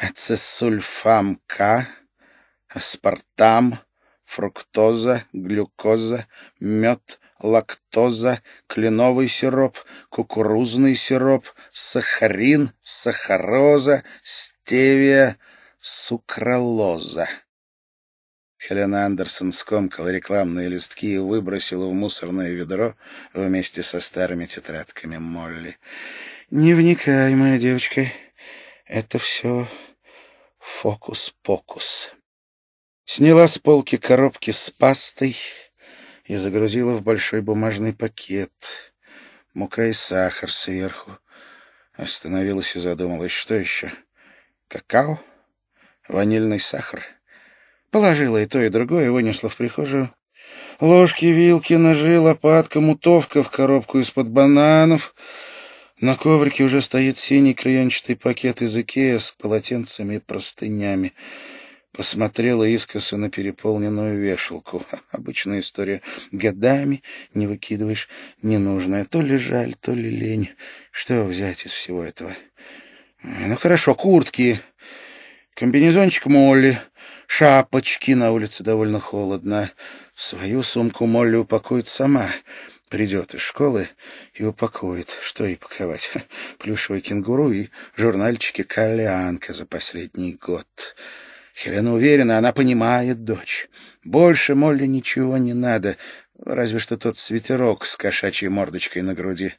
ацесульфам К, аспартам, фруктоза, глюкоза, мед, лактоза, кленовый сироп, кукурузный сироп, сахарин, сахароза, стевия, сукралоза. Хелена Андерсон скомкала рекламные листки и выбросила в мусорное ведро вместе со старыми тетрадками Молли. «Не вникай, моя девочка, это все фокус-покус. Сняла с полки коробки с пастой и загрузила в большой бумажный пакет. Мука и сахар сверху. Остановилась и задумалась, что еще? Какао? Ванильный сахар? Положила и то, и другое, и вынесла в прихожую. Ложки, вилки, ножи, лопатка, мутовка в коробку из-под бананов — на коврике уже стоит синий клеенчатый пакет из Икея с полотенцами и простынями. Посмотрела искоса на переполненную вешалку. Обычная история. Годами не выкидываешь ненужное. То ли жаль, то ли лень. Что взять из всего этого? Ну хорошо, куртки, комбинезончик Молли, шапочки. На улице довольно холодно. Свою сумку Молли упакует сама. Придет из школы и упакует, что и паковать, плюшевый кенгуру и журнальчики «Калянка» за последний год. Хелена уверена, она понимает дочь. Больше Молли ничего не надо, разве что тот свитерок с кошачьей мордочкой на груди.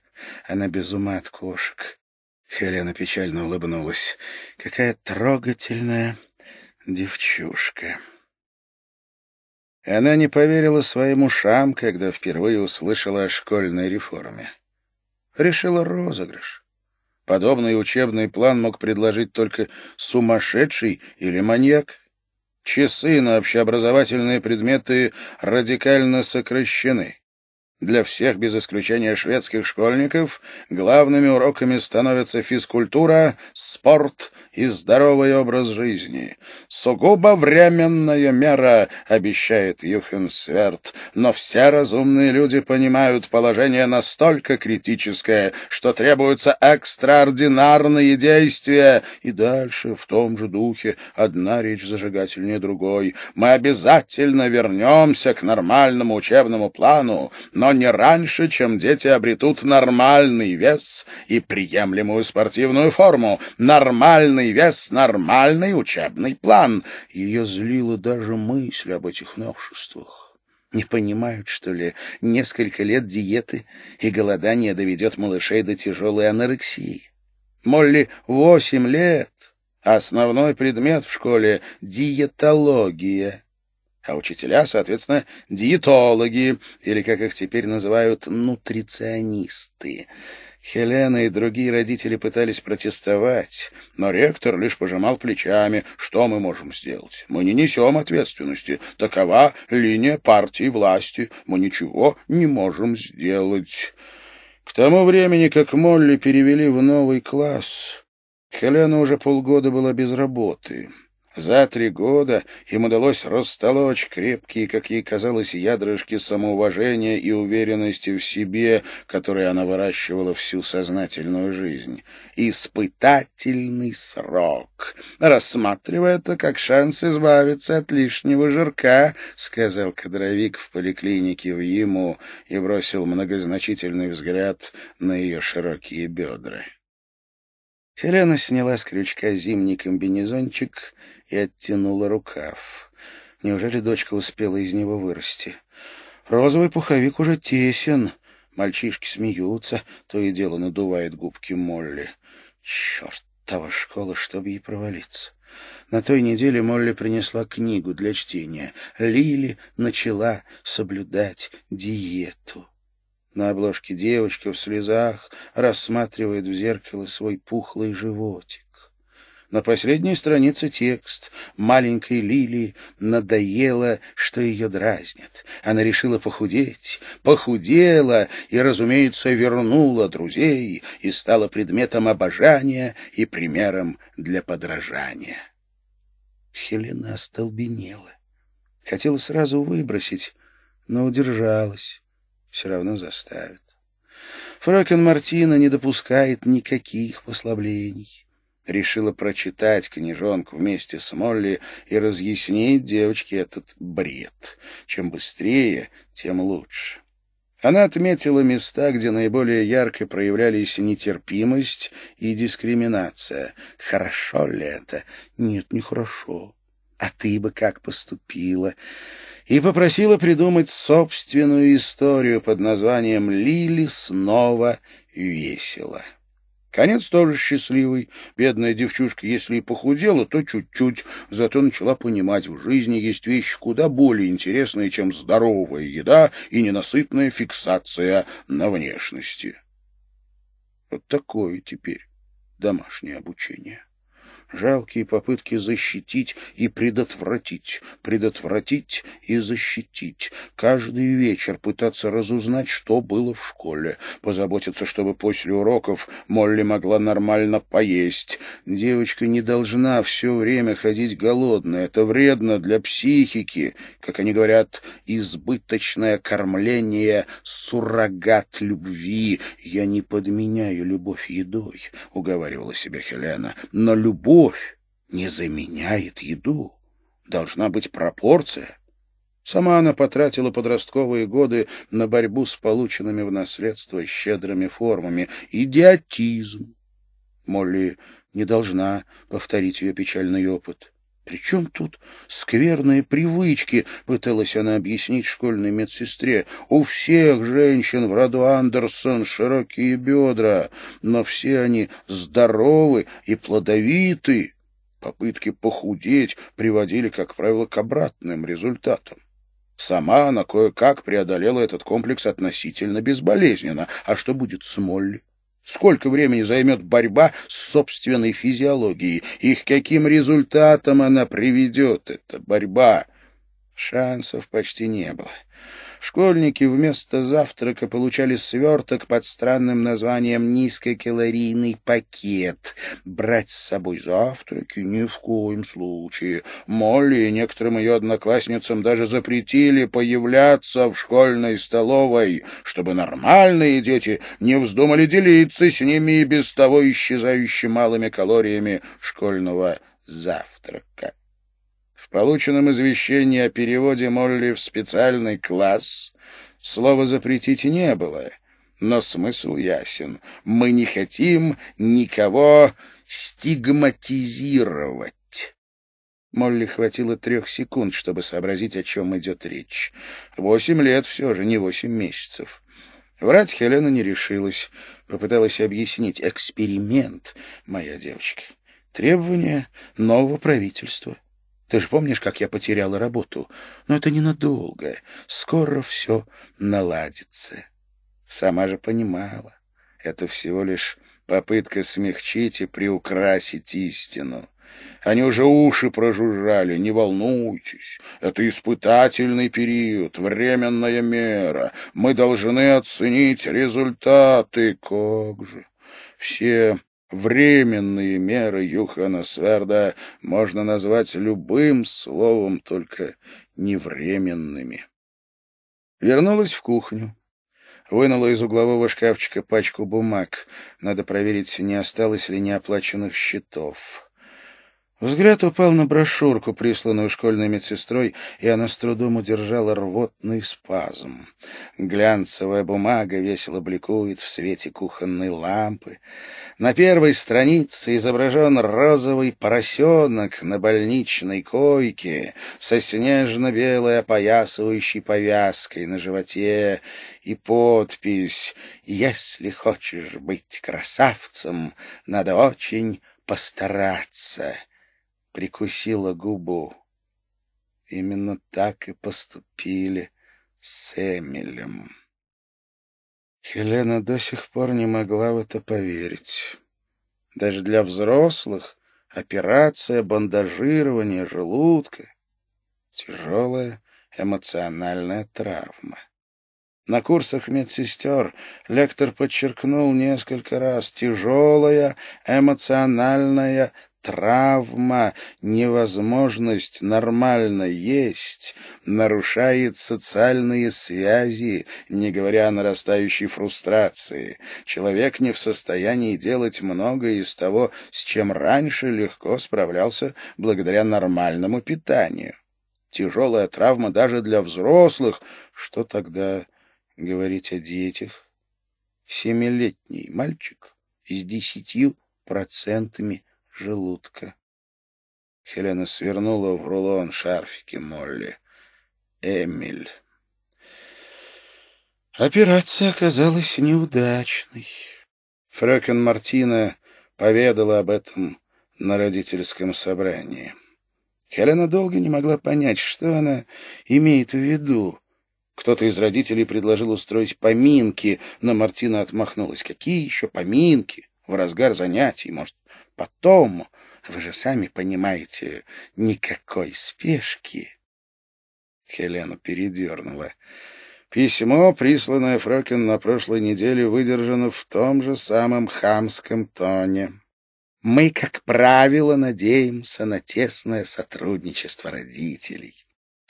Она без ума от кошек. Хелена печально улыбнулась. «Какая трогательная девчушка!» и она не поверила своим ушам, когда впервые услышала о школьной реформе. Решила розыгрыш. Подобный учебный план мог предложить только сумасшедший или маньяк. Часы на общеобразовательные предметы радикально сокращены. Для всех, без исключения шведских школьников, главными уроками становятся физкультура, спорт и здоровый образ жизни. Сугубо временная мера, обещает Юхенсверт, но все разумные люди понимают положение настолько критическое, что требуются экстраординарные действия. И дальше, в том же духе, одна речь зажигательнее другой. Мы обязательно вернемся к нормальному учебному плану, но не раньше, чем дети обретут нормальный вес и приемлемую спортивную форму, нормальный вес, нормальный учебный план. Ее злила даже мысль об этих новшествах. Не понимают, что ли, несколько лет диеты и голодания доведет малышей до тяжелой анорексии. Молли восемь лет. Основной предмет в школе — диетология а учителя, соответственно, диетологи, или, как их теперь называют, нутриционисты. Хелена и другие родители пытались протестовать, но ректор лишь пожимал плечами. Что мы можем сделать? Мы не несем ответственности. Такова линия партии власти. Мы ничего не можем сделать. К тому времени, как Молли перевели в новый класс, Хелена уже полгода была без работы. За три года им удалось растолочь крепкие, как ей казалось, ядрышки самоуважения и уверенности в себе, которые она выращивала всю сознательную жизнь. Испытательный срок. Рассматривая это как шанс избавиться от лишнего жирка, сказал кадровик в поликлинике в ему и бросил многозначительный взгляд на ее широкие бедра. Хелена сняла с крючка зимний комбинезончик и оттянула рукав. Неужели дочка успела из него вырасти? Розовый пуховик уже тесен. Мальчишки смеются, то и дело надувает губки Молли. Чертова школа, чтобы ей провалиться. На той неделе Молли принесла книгу для чтения. Лили начала соблюдать диету. На обложке девочка в слезах рассматривает в зеркало свой пухлый животик. На последней странице текст. Маленькой Лили надоело, что ее дразнят. Она решила похудеть, похудела и, разумеется, вернула друзей и стала предметом обожания и примером для подражания. Хелена остолбенела. Хотела сразу выбросить, но удержалась все равно заставит Фрокен Мартина не допускает никаких послаблений. Решила прочитать книжонку вместе с Молли и разъяснить девочке этот бред. Чем быстрее, тем лучше. Она отметила места, где наиболее ярко проявлялись нетерпимость и дискриминация. Хорошо ли это? Нет, нехорошо а ты бы как поступила, и попросила придумать собственную историю под названием «Лили снова весело». Конец тоже счастливый. Бедная девчушка, если и похудела, то чуть-чуть, зато начала понимать, в жизни есть вещи куда более интересные, чем здоровая еда и ненасытная фиксация на внешности. Вот такое теперь домашнее обучение жалкие попытки защитить и предотвратить, предотвратить и защитить, каждый вечер пытаться разузнать, что было в школе, позаботиться, чтобы после уроков Молли могла нормально поесть. Девочка не должна все время ходить голодной, это вредно для психики, как они говорят, избыточное кормление — суррогат любви. Я не подменяю любовь едой, — уговаривала себя Хелена, — но любовь любовь не заменяет еду. Должна быть пропорция. Сама она потратила подростковые годы на борьбу с полученными в наследство щедрыми формами. Идиотизм. Молли не должна повторить ее печальный опыт. «Причем тут скверные привычки?» — пыталась она объяснить школьной медсестре. «У всех женщин в роду Андерсон широкие бедра, но все они здоровы и плодовиты». Попытки похудеть приводили, как правило, к обратным результатам. Сама она кое-как преодолела этот комплекс относительно безболезненно. А что будет с Молли? Сколько времени займет борьба с собственной физиологией? И к каким результатам она приведет, эта борьба? Шансов почти не было. Школьники вместо завтрака получали сверток под странным названием «низкокалорийный пакет». Брать с собой завтраки ни в коем случае. Молли и некоторым ее одноклассницам даже запретили появляться в школьной столовой, чтобы нормальные дети не вздумали делиться с ними и без того исчезающе малыми калориями школьного завтрака. В полученном извещении о переводе Молли в специальный класс слова «запретить» не было, но смысл ясен. Мы не хотим никого стигматизировать. Молли хватило трех секунд, чтобы сообразить, о чем идет речь. Восемь лет все же, не восемь месяцев. Врать Хелена не решилась. Попыталась объяснить. Эксперимент, моя девочка. Требования нового правительства. Ты же помнишь, как я потеряла работу? Но это ненадолго. Скоро все наладится. Сама же понимала. Это всего лишь попытка смягчить и приукрасить истину. Они уже уши прожужжали, не волнуйтесь. Это испытательный период, временная мера. Мы должны оценить результаты. Как же? Все Временные меры Юхана Сверда можно назвать любым словом, только невременными. Вернулась в кухню. Вынула из углового шкафчика пачку бумаг. Надо проверить, не осталось ли неоплаченных счетов. Взгляд упал на брошюрку, присланную школьной медсестрой, и она с трудом удержала рвотный спазм. Глянцевая бумага весело бликует в свете кухонной лампы. На первой странице изображен розовый поросенок на больничной койке со снежно-белой опоясывающей повязкой на животе и подпись «Если хочешь быть красавцем, надо очень постараться» прикусила губу. Именно так и поступили с Эмилем. Хелена до сих пор не могла в это поверить. Даже для взрослых операция бандажирования желудка — тяжелая эмоциональная травма. На курсах медсестер лектор подчеркнул несколько раз «тяжелая эмоциональная травма, невозможность нормально есть, нарушает социальные связи, не говоря о нарастающей фрустрации. Человек не в состоянии делать многое из того, с чем раньше легко справлялся благодаря нормальному питанию. Тяжелая травма даже для взрослых. Что тогда говорить о детях? Семилетний мальчик с десятью процентами желудка. Хелена свернула в рулон шарфики Молли. Эмиль. Операция оказалась неудачной. Фрекен Мартина поведала об этом на родительском собрании. Хелена долго не могла понять, что она имеет в виду. Кто-то из родителей предложил устроить поминки, но Мартина отмахнулась. Какие еще поминки? В разгар занятий, может, Потом, вы же сами понимаете, никакой спешки. Хелену передернула. Письмо, присланное Фрокин на прошлой неделе, выдержано в том же самом хамском тоне. Мы, как правило, надеемся на тесное сотрудничество родителей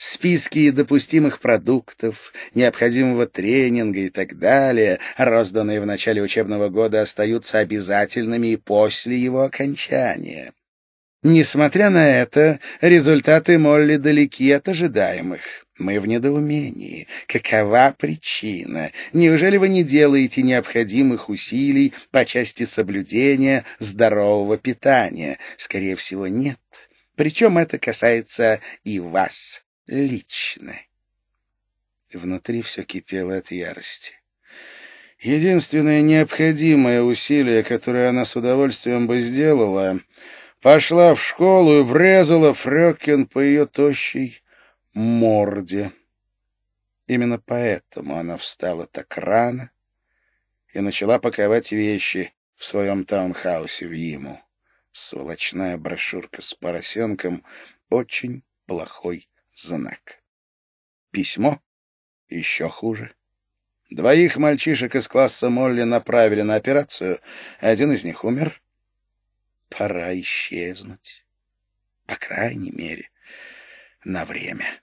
списки допустимых продуктов, необходимого тренинга и так далее, розданные в начале учебного года, остаются обязательными и после его окончания. Несмотря на это, результаты Молли далеки от ожидаемых. Мы в недоумении. Какова причина? Неужели вы не делаете необходимых усилий по части соблюдения здорового питания? Скорее всего, нет. Причем это касается и вас лично. Внутри все кипело от ярости. Единственное необходимое усилие, которое она с удовольствием бы сделала, пошла в школу и врезала Фрёкин по ее тощей морде. Именно поэтому она встала так рано и начала паковать вещи в своем таунхаусе в Йиму. Сволочная брошюрка с поросенком — очень плохой знак. Письмо еще хуже. Двоих мальчишек из класса Молли направили на операцию. Один из них умер. Пора исчезнуть. По крайней мере, на время.